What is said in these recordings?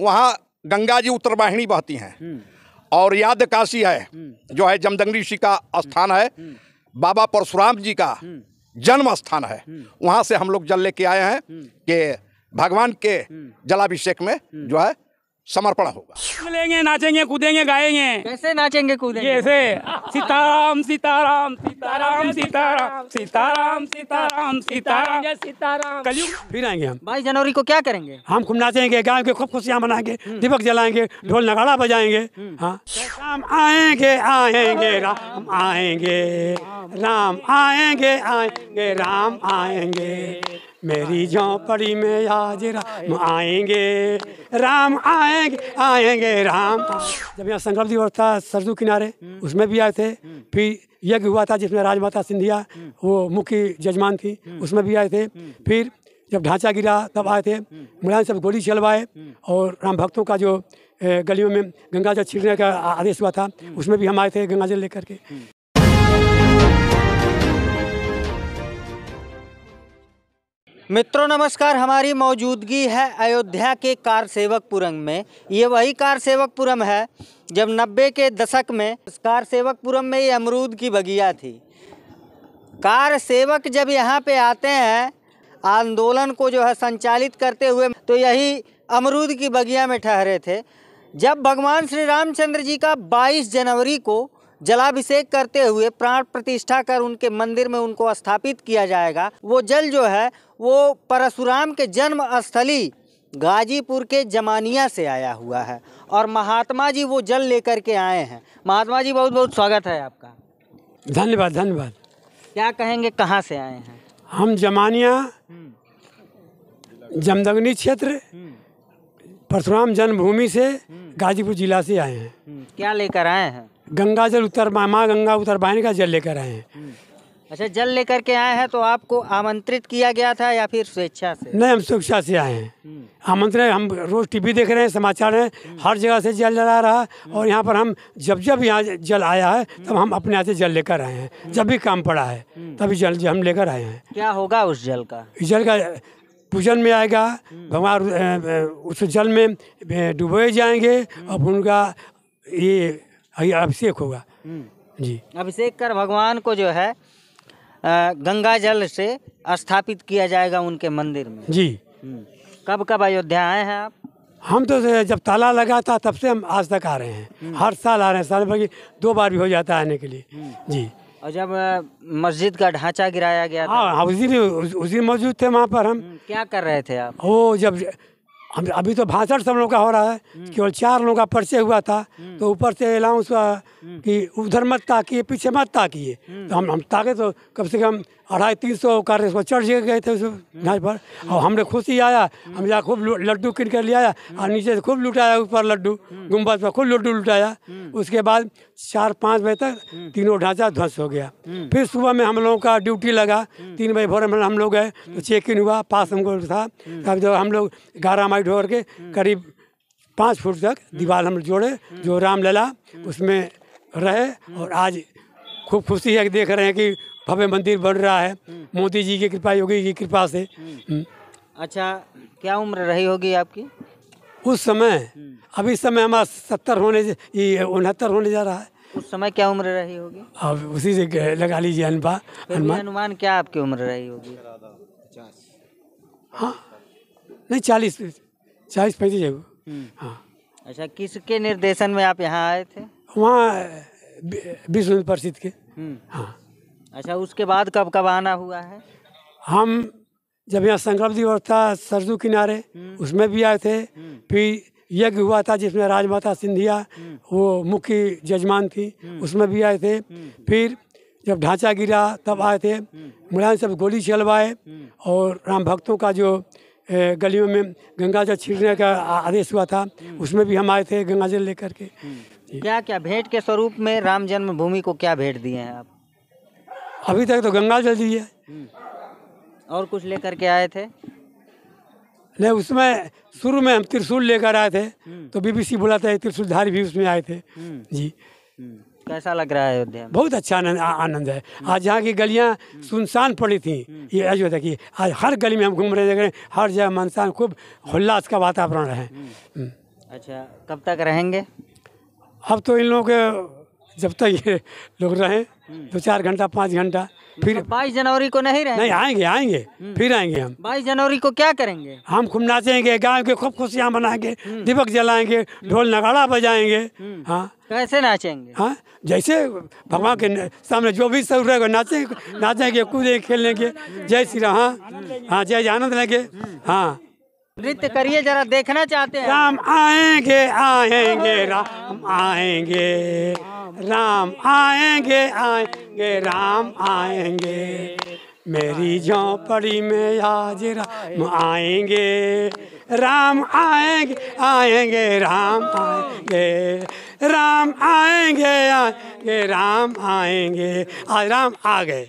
वहाँ गंगा जी उत्तरवाहिणी बहती हैं हम्म। और याद काशी है हम्म। जो है जमदंगली ऋषि का हम्म। स्थान है बाबा परशुराम जी का जन्म स्थान है वहाँ से हम लोग जल लेके आए हैं कि भगवान के जलाभिषेक में जो है समर्पण होगा मिलेंगे नाचेंगे कूदेंगे गाएंगे कैसे नाचेंगे कूदेंगे कैसे सीताराम सीताराम सीताराम सीताराम सीताराम सीताराम सीताराम सीताराम कलयुग फिर आएंगे हम बाईस जनवरी को क्या करेंगे हम खूब नाचेंगे गाएंगे खूब खुशियाँ मनाएंगे हम्म। दीपक जलाएंगे ढोल नगाड़ा बजाएंगे हम्म। हाँ राम आएंगे आएंगे राम आएंगे राम आएंगे आएंगे राम आएंगे मेरी झोंपड़ी में आज राम आएंगे राम आएंगे आएंगे राम जब यहाँ संकल्प दिवस था सरसू किनारे हम्म। उसमें भी आए थे हम्म। फिर यज्ञ हुआ था जिसमें राजमाता सिंधिया हम्म। वो मुख्य जजमान थी उसमें भी आए थे फिर जब ढांचा गिरा तब आए थे मुलायम सब गोली चलवाए और राम भक्तों का जो गलियों में गंगा जल छिड़ने का आदेश हुआ था उसमें भी हम आए थे गंगा जल लेकर के मित्रों नमस्कार हमारी मौजूदगी है अयोध्या के कार सेवकपुरम में ये वही कार सेवकपुरम है जब नब्बे के दशक में कार सेवकपुरम में ये अमरूद की बगिया थी कार सेवक जब यहाँ पे आते हैं आंदोलन को जो है संचालित करते हुए तो यही अमरूद की बगिया में ठहरे थे जब भगवान श्री रामचंद्र जी का 22 जनवरी को जलाभिषेक करते हुए प्राण प्रतिष्ठा कर उनके मंदिर में उनको स्थापित किया जाएगा वो जल जो है वो परशुराम के जन्म स्थली गाजीपुर के जमानिया से आया हुआ है और महात्मा जी वो जल लेकर के आए हैं महात्मा जी बहुत बहुत स्वागत है आपका धन्यवाद धन्यवाद क्या कहेंगे कहाँ से आए हैं हम जमानिया हम्म। जमदग्नि क्षेत्र हम्म। परशुराम जन्मभूमि से हम्म। गाजीपुर जिला से आए हैं क्या लेकर आए हैं गंगा जल उतर माँ गंगा उतरबाइन का जल लेकर आए हैं हम्म। अच्छा जल लेकर के आए हैं तो आपको आमंत्रित किया गया था या फिर स्वेच्छा से नहीं हम स्वेच्छा से आए हैं हम्म। आमंत्रण हम रोज टीवी देख रहे हैं समाचार हैं हम्म। हर जगह से जल जला रहा और यहाँ पर हम जब जब यहाँ जल आया है तब हम अपने यहाँ से जल लेकर आए हैं जब भी काम पड़ा है तभी जल हम लेकर आए हैं क्या होगा उस जल का इस जल का पूजन में आएगा भगवान उस जल में डूबे जाएंगे और उनका ये अभिषेक होगा हम्म। जी अभिषेक कर भगवान को जो है गंगा जल से स्थापित किया जाएगा उनके मंदिर में जी हम्म। कब कब अयोध्या आए हैं आप हम तो जब ताला लगा था तब से हम आज तक आ रहे हैं हम्म। हर साल आ रहे हैं साल भर की दो बार भी हो जाता है आने के लिए जी और जब मस्जिद का ढांचा गिराया गया था हाँ, हाँ उसी उसी मौजूद थे वहाँ पर हम क्या कर रहे थे आप वो जब हम अभी तो भाषण सब लोग का हो रहा है हम्म। केवल चार लोगों का परिचय हुआ था हम्म। तो ऊपर से अलाउंस हुआ हम्म। कि उधर मत ताकि पीछे मत ताकि तो हम हम ताके तो कम से कम अढ़ाई तीन सौ कार्य उसको चढ़ गए थे उसमें नाच पर और हमने खुशी आया हम जा खूब लड्डू किन कर ले आया और नीचे से खूब लुटाया ऊपर लड्डू गुम्बद पर खूब लड्डू लुटाया उसके बाद चार पाँच बजे तक तीनों ढांचा ध्वस्त हो गया फिर सुबह में हम लोगों का ड्यूटी लगा तीन बजे भोर में हम लोग गए तो चेक इन हुआ पास हमको था तब जब हम लोग ग्यारह माइट होकर के करीब पाँच फुट तक दीवार हम जोड़े जो रामलला उसमें रहे और आज खूब खुशी है कि देख रहे हैं कि भव्य मंदिर बन रहा है हम्म। मोदी जी की कृपा योगी की कृपा से हम्म। अच्छा क्या उम्र रही होगी आपकी उस समय हम्म। अभी समय हमारा सत्तर होने ये उनहत्तर होने जा रहा है उस समय क्या उम्र रही होगी अब उसी से लगा लीजिए अनबा अनुमान अनुमान क्या आपकी उम्र रही होगी हाँ नहीं चालीस चालीस पैंतीस हाँ अच्छा किसके निर्देशन में आप यहाँ आए थे वहाँ विश्व प्रसिद्ध के हाँ अच्छा उसके बाद कब कब आना हुआ है हम जब यहाँ संकल्प दिवस था सरजू किनारे हम्म। उसमें भी आए थे हम्म। फिर यज्ञ हुआ था जिसमें राजमाता सिंधिया हम्म। वो मुख्य जजमान थी उसमें भी आए थे फिर जब ढांचा गिरा तब आए थे मुलायम सब गोली चलवाए और राम भक्तों का जो गलियों में गंगा जल छिड़ने का आदेश हुआ था उसमें भी हम आए थे गंगा जल लेकर के क्या क्या भेंट के स्वरूप में राम जन्मभूमि को क्या भेंट दिए हैं आप अभी तक तो गंगा जल दी है हम्म। और कुछ लेकर के आए थे नहीं उसमें शुरू में हम त्रिशूल लेकर आए थे हम्म। तो बीबीसी बुलाते हैं त्रिशूलधारी भी उसमें आए थे हम्म। जी कैसा लग रहा है अयोध्या बहुत अच्छा आनंद आनंद है आज यहाँ की गलियाँ सुनसान पड़ी थी ये अयोध्या की आज हर गली में हम घूम रहे देख रहे हर जगह मनसान खूब हल्लास का वातावरण है अच्छा कब तक रहेंगे अब तो इन लोगों के जब तक ये लोग रहें दो हम्म। तो चार घंटा पाँच घंटा मतलब फिर बाईस जनवरी को नहीं रहेंगे नहीं आएंगे आएंगे हम्म। फिर आएंगे हम बाईस जनवरी को क्या करेंगे हम खूब नाचेंगे गाँव के खूब खुशियाँ मनाएंगे हम्म। दीपक जलाएंगे ढोल नगाड़ा बजाएंगे हाँ कैसे नाचेंगे हाँ जैसे भगवान के सामने जो भी सब रहेगा नाचे नाचेंगे कूदेंगे खेलेंगे जय श्री राम हाँ हाँ जय आनंद लेंगे हाँ नृत्य करिए जरा देखना चाहते हैं राम आएंगे आएंगे राम आएंगे राम आएंगे आएंगे राम आएंगे मेरी झोंपड़ी में आज राम आएंगे राम आएंगे आएंगे राम आएंगे राम आएंगे आएंगे राम आएंगे आज राम आ गए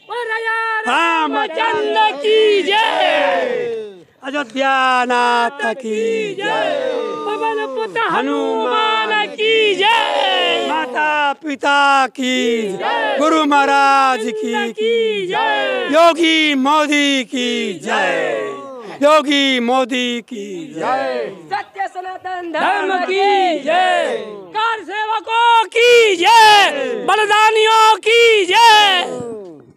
रामचंद्र की जय अयोध्या नाथ की जय पवन पुत्र हनुमान की जय माता पिता की गुरु महाराज की जय योगी मोदी की जय योगी मोदी की जय सत्य सनातन धर्म की जय कार सेवकों की जय बलिदानियों की जय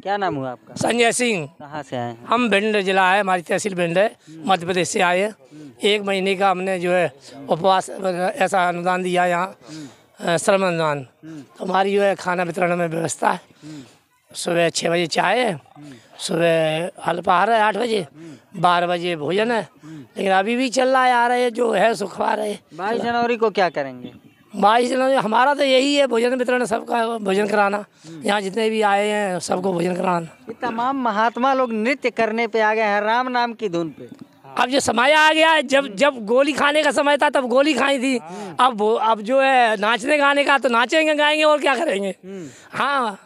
क्या नाम हुआ आपका संजय सिंह कहाँ से आए हम भिंड जिला है हमारी तहसील भिंड है मध्य प्रदेश से आए हैं एक महीने का हमने जो है उपवास ऐसा अनुदान दिया यहाँ सलमान खान तो हमारी जो है खाना वितरण में व्यवस्था है सुबह छः बजे चाय है सुबह अल्पाहार है आठ बजे बारह बजे भोजन है लेकिन अभी भी चल रहा है आ रहे जो है सो रहे बाईस जनवरी को क्या करेंगे बाईस जनवरी हमारा तो यही है भोजन वितरण सबका भोजन कराना यहाँ जितने भी आए हैं सबको भोजन कराना तमाम महात्मा लोग नृत्य करने पे आ गए हैं राम नाम की धुन पे अब जो समय आ गया है जब हम्म। जब गोली खाने का समय था तब गोली खाई थी हाँ। अब अब जो है नाचने गाने का तो नाचेंगे गाएंगे और क्या करेंगे हम्म। हाँ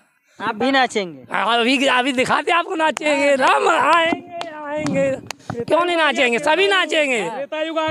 आप भी नाचेंगे हाँ, अभी अभी दिखाते आपको नाचेंगे हाँ। राम आएंगे आएंगे क्यों नहीं नाचेंगे सभी नाचेंगे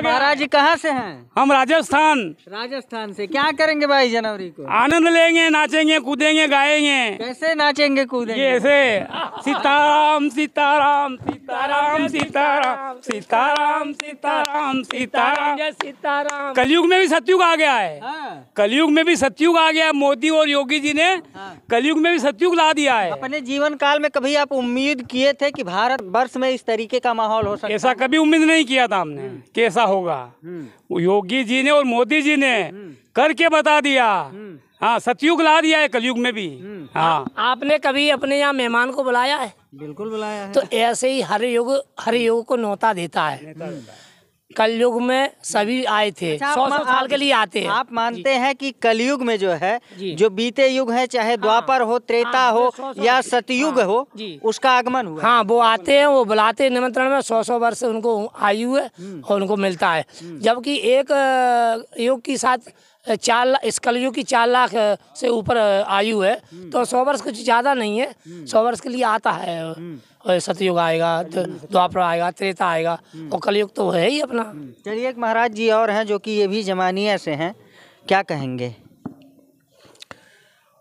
महाराज जी कहाँ से हैं हम राजस्थान राजस्थान से क्या करेंगे भाई जनवरी को आनंद लेंगे नाचेंगे कूदेंगे गाएंगे कैसे नाचेंगे कूदेंगे ऐसे सीताराम सीताराम सीताराम सीताराम सीताराम सीताराम सीताराम सीताराम कलयुग में भी सत्युग आ गया है हाँ। कलयुग में भी सत्युग आ गया मोदी और योगी जी ने हाँ। कलयुग में भी सत्युग ला दिया है अपने जीवन काल में कभी आप उम्मीद किए थे की भारत वर्ष में इस तरीके का माहौल माहौल हो सकता ऐसा कभी उम्मीद नहीं किया था हमने हम्म। कैसा होगा हम्म। योगी जी ने और मोदी जी ने हम्म। करके बता दिया हाँ सतयुग ला दिया है कलयुग में भी हाँ आपने कभी अपने यहाँ मेहमान को बुलाया है बिल्कुल बुलाया है तो ऐसे ही हर युग हर युग को नोता देता है कलयुग में सभी आए थे अच्छा, सौ सौ साल के लिए आते हैं आप मानते हैं कि कलयुग में जो है जो बीते युग है चाहे हाँ। द्वापर हो त्रेता हाँ, हो या सतयुग हाँ, हो उसका आगमन हुआ हाँ वो आते हैं वो बुलाते निमंत्रण में सौ सौ वर्ष उनको आयु है हम्म। और उनको मिलता है हम्म। जबकि एक युग के साथ चार इस कलयुग की चार लाख से ऊपर आयु है हम्म। तो सौ वर्ष कुछ ज़्यादा नहीं है हम्म। सौ वर्ष के लिए आता है हम्म। सतयुग आएगा द्वापर आएगा त्रेता आएगा और कलयुग तो है ही अपना चलिए एक महाराज जी और हैं जो कि ये भी जमानिया से हैं क्या कहेंगे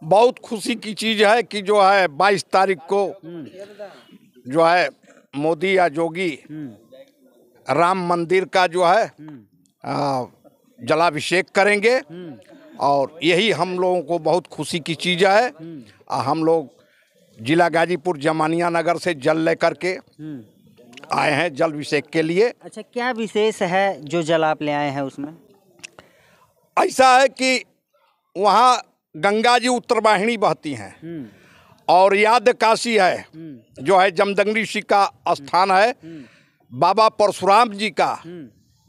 बहुत खुशी की चीज़ है कि जो है बाईस तारीख को जो है मोदी या जोगी राम मंदिर का जो है जलाभिषेक करेंगे हम्म। और यही हम लोगों को बहुत खुशी की चीज़ है और हम्म। हम लोग जिला गाजीपुर जमानिया नगर से जल लेकर के हम्म। आए हैं जल अभिषेक के लिए अच्छा क्या विशेष है जो जल आप ले आए हैं उसमें ऐसा है कि वहाँ गंगा जी उत्तरवाहिणी बहती हैं और याद काशी है जो है जमदंगली जी का स्थान है बाबा परशुराम जी का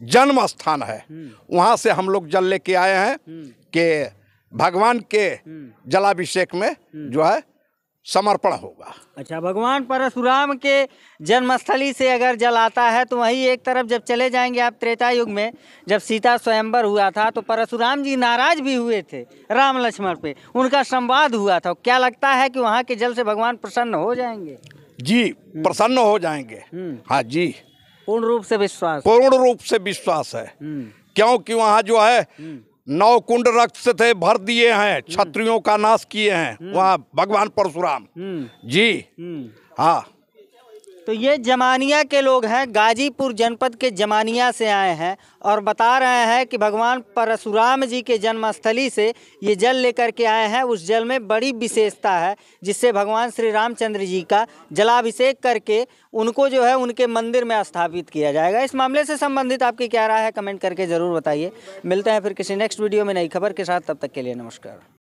जन्म स्थान है हम्म। वहाँ से हम लोग जल लेके आए हैं हम्म। कि भगवान के हम्म। जलाभिषेक में जो है समर्पण होगा अच्छा भगवान परशुराम के जन्मस्थली से अगर जल आता है तो वही एक तरफ जब चले जाएंगे आप त्रेता युग में जब सीता स्वयंवर हुआ था तो परशुराम जी नाराज भी हुए थे राम लक्ष्मण पे उनका संवाद हुआ था क्या लगता है कि वहाँ के जल से भगवान प्रसन्न हो जाएंगे जी प्रसन्न हो जाएंगे हाँ जी पूर्ण रूप से विश्वास पूर्ण रूप से विश्वास है हम्म। क्योंकि वहाँ जो है हम्म। नौ कुंड रक्त से थे भर दिए हैं हम्म। क्षत्रियों का नाश किए हैं वहाँ भगवान परशुराम जी हाँ तो ये जमानिया के लोग हैं गाजीपुर जनपद के जमानिया से आए हैं और बता रहे हैं कि भगवान परशुराम जी के जन्मस्थली से ये जल लेकर के आए हैं उस जल में बड़ी विशेषता है जिससे भगवान श्री रामचंद्र जी का जलाभिषेक करके उनको जो है उनके मंदिर में स्थापित किया जाएगा इस मामले से संबंधित आपकी क्या राय है कमेंट करके ज़रूर बताइए मिलते हैं फिर किसी नेक्स्ट वीडियो में नई खबर के साथ तब तक के लिए नमस्कार